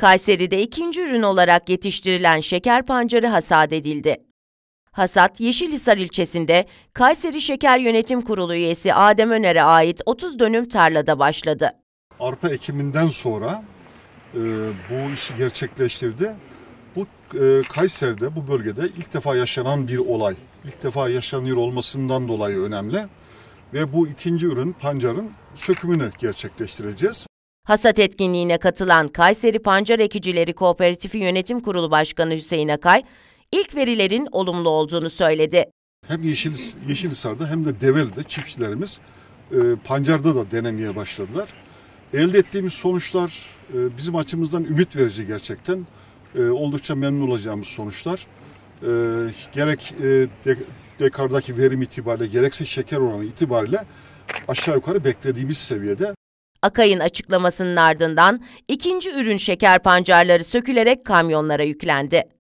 Kayseri'de ikinci ürün olarak yetiştirilen şeker pancarı hasat edildi. Hasat, Yeşilhisar ilçesinde Kayseri Şeker Yönetim Kurulu üyesi Adem Öner'e ait 30 dönüm tarlada başladı. Arpa ekiminden sonra e, bu işi gerçekleştirdi. Bu e, Kayseri'de, bu bölgede ilk defa yaşanan bir olay. İlk defa yaşanıyor olmasından dolayı önemli. Ve bu ikinci ürün pancarın sökümünü gerçekleştireceğiz. Hasat etkinliğine katılan Kayseri Pancar Ekicileri Kooperatifi Yönetim Kurulu Başkanı Hüseyin Akay, ilk verilerin olumlu olduğunu söyledi. Hem Yeşil, Yeşilhisar'da hem de Develi'de çiftçilerimiz e, pancarda da denemeye başladılar. Elde ettiğimiz sonuçlar e, bizim açımızdan ümit verici gerçekten. E, oldukça memnun olacağımız sonuçlar. E, gerek e, de, dekardaki verim itibariyle gerekse şeker oranı itibariyle aşağı yukarı beklediğimiz seviyede Akay'ın açıklamasının ardından ikinci ürün şeker pancarları sökülerek kamyonlara yüklendi.